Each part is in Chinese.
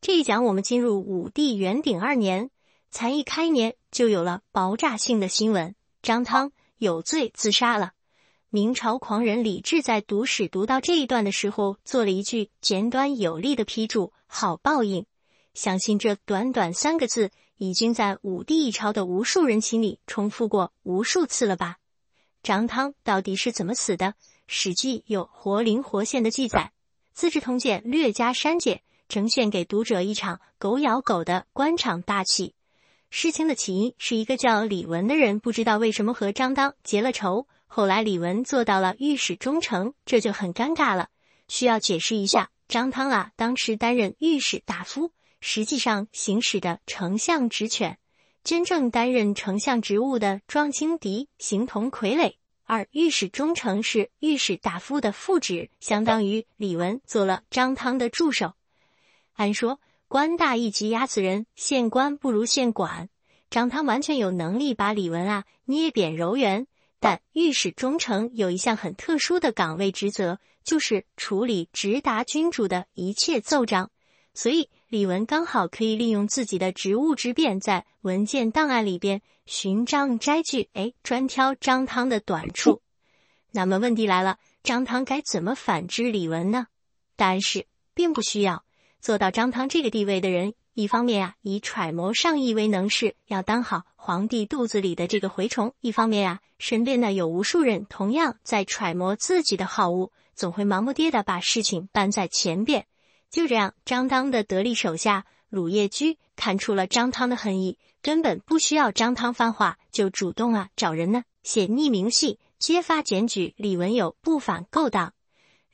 这一讲我们进入武帝元鼎二年，才一开年就有了爆炸性的新闻：张汤有罪自杀了。明朝狂人李治在读史读到这一段的时候，做了一句简短有力的批注：“好报应。”相信这短短三个字已经在武帝一朝的无数人心里重复过无数次了吧？张汤到底是怎么死的？《史记》有活灵活现的记载，《资治通鉴》略加删减。呈现给读者一场狗咬狗的官场大戏。事情的起因是一个叫李文的人，不知道为什么和张汤结了仇。后来李文做到了御史中丞，这就很尴尬了，需要解释一下。张汤啊，当时担任御史大夫，实际上行使的丞相职权。真正担任丞相职务的庄青狄形同傀儡，而御史中丞是御史大夫的副职，相当于李文做了张汤的助手。按说，官大一级压死人，县官不如县管。张汤完全有能力把李文啊捏扁揉圆，但御史中丞有一项很特殊的岗位职责，就是处理直达君主的一切奏章，所以李文刚好可以利用自己的职务之便，在文件档案里边寻章摘句，哎，专挑张汤的短处。那么问题来了，张汤该怎么反制李文呢？答案是并不需要。做到张汤这个地位的人，一方面啊以揣摩上意为能事，要当好皇帝肚子里的这个蛔虫；一方面啊，身边呢有无数人同样在揣摩自己的好恶，总会盲不迭的把事情搬在前边。就这样，张汤的得力手下鲁夜居看出了张汤的恨意，根本不需要张汤发话，就主动啊找人呢写匿名信，揭发检举李文友不反勾当。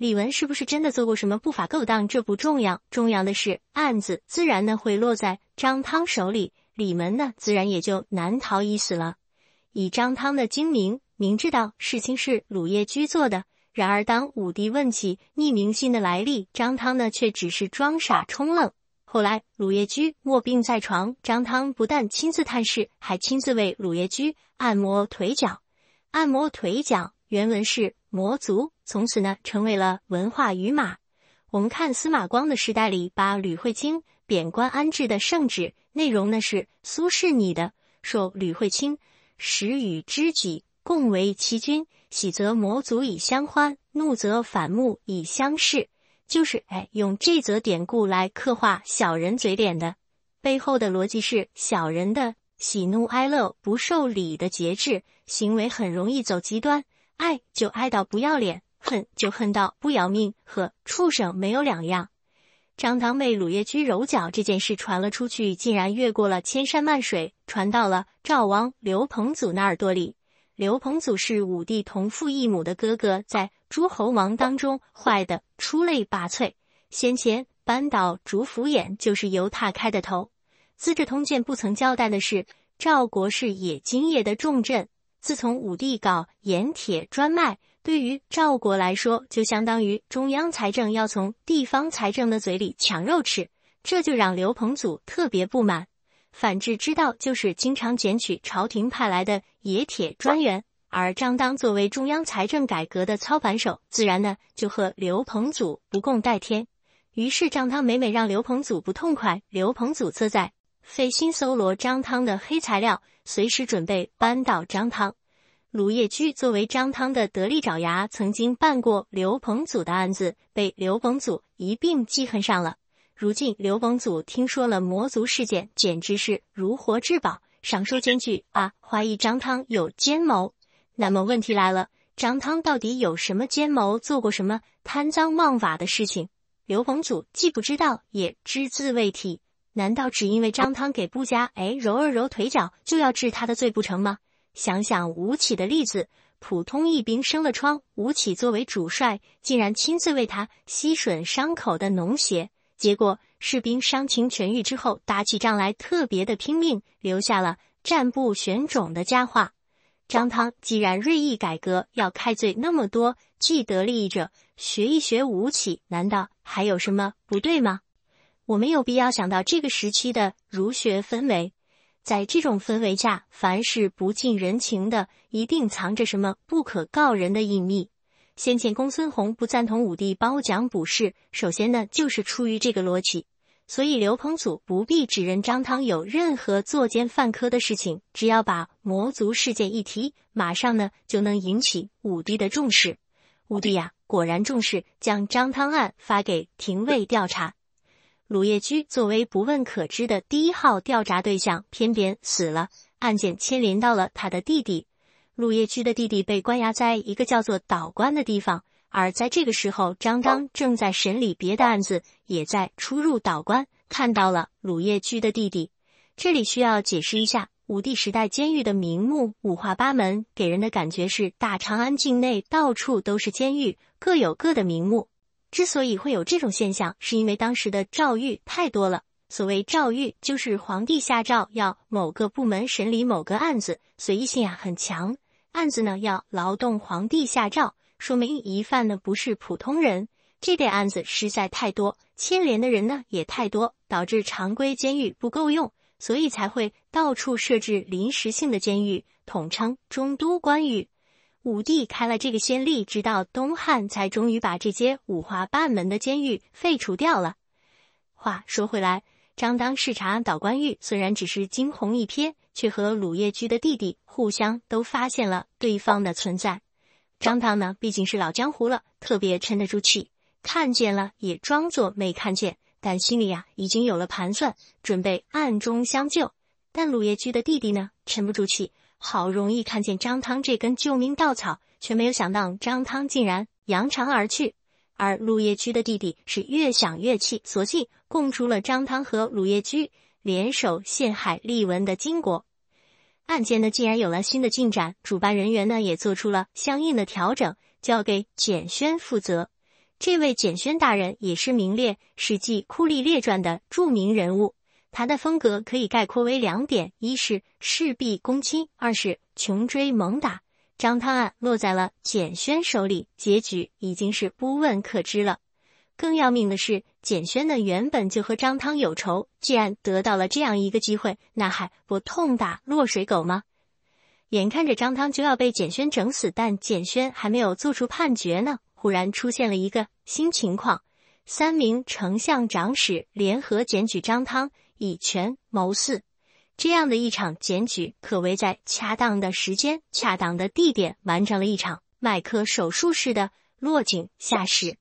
李文是不是真的做过什么不法勾当？这不重要，重要的是案子自然呢会落在张汤手里，李文呢自然也就难逃一死了。以张汤的精明，明知道事情是鲁夜居做的，然而当武帝问起匿名信的来历，张汤呢却只是装傻充愣。后来鲁夜居卧病在床，张汤不但亲自探视，还亲自为鲁夜居按摩腿脚。按摩腿脚，原文是魔足。从此呢，成为了文化与马。我们看司马光的时代里，把吕惠卿贬官安置的圣旨内容呢，是苏轼拟的说吕惠卿时与知己共为齐君，喜则摩足以相欢，怒则反目以相视。就是哎，用这则典故来刻画小人嘴脸的背后的逻辑是：小人的喜怒哀乐不受礼的节制，行为很容易走极端，爱就爱到不要脸。恨就恨到不要命和畜生没有两样。张唐被鲁谒居揉脚这件事传了出去，竟然越过了千山万水，传到了赵王刘彭祖那耳朵里。刘彭祖是武帝同父异母的哥哥，在诸侯王当中坏的出类拔萃。先前扳倒竹府衍就是由他开的头。《资治通鉴》不曾交代的是，赵国是冶金业的重镇，自从武帝搞盐铁专卖。对于赵国来说，就相当于中央财政要从地方财政的嘴里抢肉吃，这就让刘彭祖特别不满。反制之道就是经常检举朝廷派来的冶铁专员，而张汤作为中央财政改革的操盘手，自然呢就和刘彭祖不共戴天。于是张汤每每让刘彭祖不痛快，刘彭祖则在费心搜罗张汤的黑材料，随时准备扳倒张汤。卢业居作为张汤的得力爪牙，曾经办过刘彭祖的案子，被刘彭祖一并记恨上了。如今刘彭祖听说了魔族事件，简直是如获至宝，赏收兼具啊！怀疑张汤有奸谋。那么问题来了，张汤到底有什么奸谋，做过什么贪赃枉法的事情？刘彭祖既不知道，也只字未提。难道只因为张汤给布家哎揉了揉腿脚，就要治他的罪不成吗？想想吴起的例子，普通一兵生了疮，吴起作为主帅，竟然亲自为他吸吮伤口的脓血，结果士兵伤情痊愈之后，打起仗来特别的拼命，留下了战不选种”的佳话。张汤既然锐意改革，要开罪那么多既得利益者，学一学吴起，难道还有什么不对吗？我们有必要想到这个时期的儒学氛围。在这种氛围下，凡是不近人情的，一定藏着什么不可告人的隐秘。先前公孙弘不赞同武帝褒奖卜氏，首先呢就是出于这个逻辑。所以刘彭祖不必指认张汤有任何作奸犯科的事情，只要把魔族事件一提，马上呢就能引起武帝的重视。武帝呀，果然重视，将张汤案发给廷尉调查。鲁业居作为不问可知的第一号调查对象，偏偏死了，案件牵连到了他的弟弟。鲁业居的弟弟被关押在一个叫做岛关的地方，而在这个时候，张刚正在审理别的案子，也在出入岛关，看到了鲁业居的弟弟。这里需要解释一下，武帝时代监狱的名目五花八门，给人的感觉是大长安境内到处都是监狱，各有各的名目。之所以会有这种现象，是因为当时的诏狱太多了。所谓诏狱，就是皇帝下诏要某个部门审理某个案子，随意性啊很强。案子呢要劳动皇帝下诏，说明疑犯呢不是普通人。这类案子实在太多，牵连的人呢也太多，导致常规监狱不够用，所以才会到处设置临时性的监狱，统称中都官狱。武帝开了这个先例，直到东汉才终于把这些五花八门的监狱废除掉了。话说回来，张当视察岛关狱，虽然只是惊鸿一瞥，却和鲁夜居的弟弟互相都发现了对方的存在。张当呢，毕竟是老江湖了，特别沉得住气，看见了也装作没看见，但心里呀，已经有了盘算，准备暗中相救。但鲁夜居的弟弟呢，沉不住气。好容易看见张汤这根救命稻草，却没有想到张汤竟然扬长而去。而鲁夜居的弟弟是越想越气，索性供出了张汤和鲁夜居联手陷害立文的经过。案件呢，竟然有了新的进展，主办人员呢也做出了相应的调整，交给简轩负责。这位简轩大人也是名列《史记酷吏列传》的著名人物。他的风格可以概括为两点：一是事必躬亲，二是穷追猛打。张汤案落在了简宣手里，结局已经是不问可知了。更要命的是，简宣呢原本就和张汤有仇，居然得到了这样一个机会，那还不痛打落水狗吗？眼看着张汤就要被简宣整死，但简宣还没有做出判决呢，忽然出现了一个新情况：三名丞相长史联合检举张汤。以权谋私，这样的一场检举，可谓在恰当的时间、恰当的地点，完成了一场外科手术式的落井下石。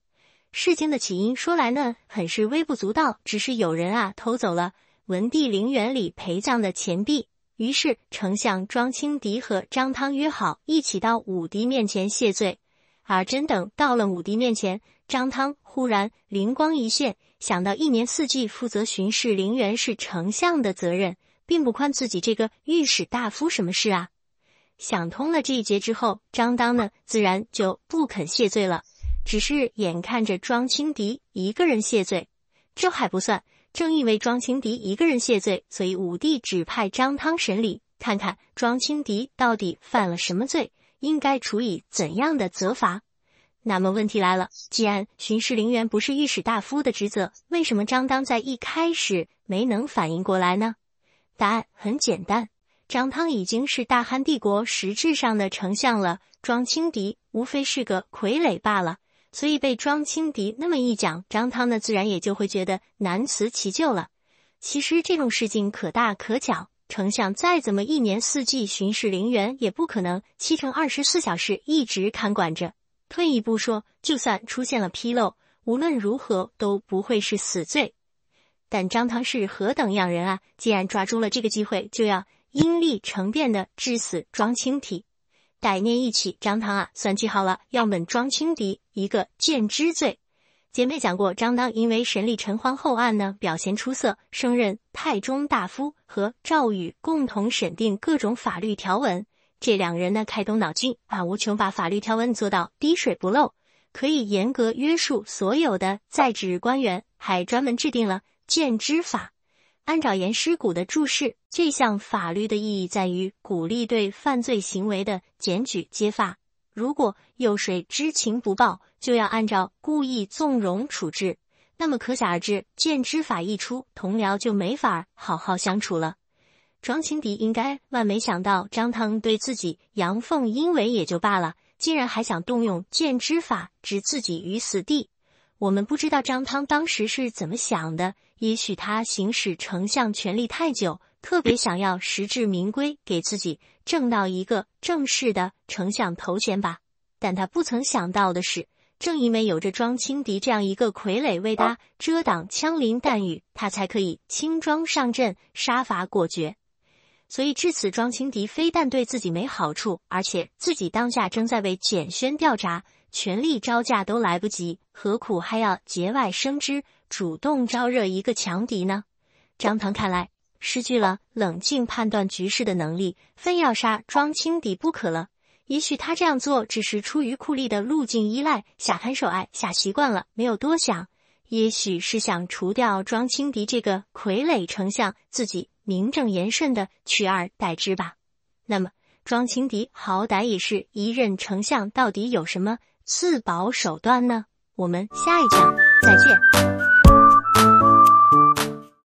事情的起因说来呢，很是微不足道，只是有人啊偷走了文帝陵园里陪葬的钱币，于是丞相庄青狄和张汤约好，一起到武帝面前谢罪。而真等到了武帝面前，张汤忽然灵光一现。想到一年四季负责巡视陵园是丞相的责任，并不宽自己这个御史大夫什么事啊？想通了这一节之后，张当呢自然就不肯谢罪了，只是眼看着庄青狄一个人谢罪，这还不算。正因为庄青狄一个人谢罪，所以武帝指派张汤审理，看看庄青狄到底犯了什么罪，应该处以怎样的责罚。那么问题来了，既然巡视陵园不是御史大夫的职责，为什么张汤在一开始没能反应过来呢？答案很简单，张汤已经是大汉帝国实质上的丞相了，庄轻敌无非是个傀儡罢了。所以被庄轻敌那么一讲，张汤呢自然也就会觉得难辞其咎了。其实这种事情可大可小，丞相再怎么一年四季巡视陵园，也不可能七乘二十四小时一直看管着。退一步说，就算出现了纰漏，无论如何都不会是死罪。但张汤是何等样人啊？既然抓住了这个机会，就要阴历成变的致死庄青体。歹念一起，张汤啊，算计好了，要猛庄青敌，一个见知罪。前面讲过，张汤因为审理陈皇后案呢，表现出色，升任太中大夫，和赵禹共同审定各种法律条文。这两人呢，开动脑筋，把无穷把法律条文做到滴水不漏，可以严格约束所有的在职官员，还专门制定了《见知法》。按照严师古的注释，这项法律的意义在于鼓励对犯罪行为的检举揭发，如果有谁知情不报，就要按照故意纵容处置。那么可想而知，《见知法》一出，同僚就没法好好相处了。庄青敌应该万没想到，张汤对自己阳奉阴违也就罢了，竟然还想动用剑之法置自己于死地。我们不知道张汤当时是怎么想的，也许他行使丞相权力太久，特别想要实至名归，给自己挣到一个正式的丞相头衔吧。但他不曾想到的是，正因为有着庄青敌这样一个傀儡为他遮挡枪林弹雨，他才可以轻装上阵，杀伐果决。所以至此，庄青迪非但对自己没好处，而且自己当下正在为简轩调查，全力招架都来不及，何苦还要节外生枝，主动招惹一个强敌呢？张唐看来失去了冷静判断局势的能力，非要杀庄青迪不可了。也许他这样做只是出于酷吏的路径依赖，下狠手爱下习惯了，没有多想；也许是想除掉庄青迪这个傀儡丞相，自己。名正言顺的取而代之吧。那么，庄青迪好歹也是一任丞相，到底有什么自保手段呢？我们下一讲再见。